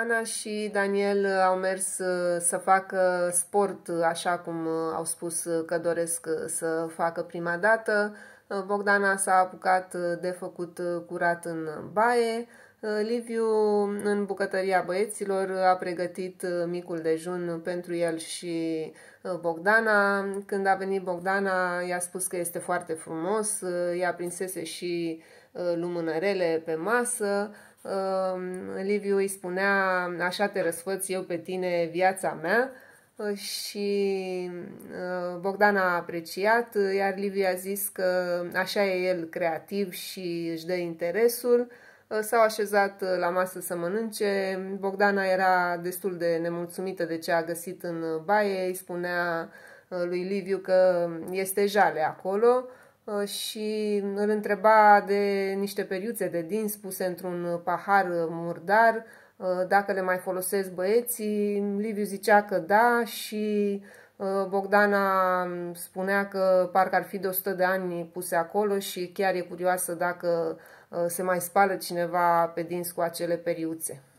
Ana și Daniel uh, au mers uh, să facă sport, uh, așa cum au spus că doresc să facă prima dată. Bogdana s-a apucat de făcut curat în baie, Uh, Liviu, în bucătăria băieților, a pregătit uh, micul dejun pentru el și uh, Bogdana. Când a venit Bogdana, i-a spus că este foarte frumos, i-a prinsese și lumânărele pe masă. Liviu îi spunea, așa te răsfăț eu pe tine viața mea și Bogdan a apreciat, iar Liviu a zis că așa e el creativ și își dă interesul. Uh, s-au așezat uh, la masă să mănânce. Bogdana era destul de nemulțumită de ce a găsit în baie, îi spunea uh, lui Liviu că um, este jale acolo Uh, și îl întreba de niște periuțe de din spuse într-un pahar murdar, uh, dacă le mai folosesc băieții. Liviu zicea că da și uh, Bogdana um, spunea că parcă ar fi de 100 de ani puse acolo și chiar e curioasă dacă se mai spală cineva pe dinți cu acele periuțe.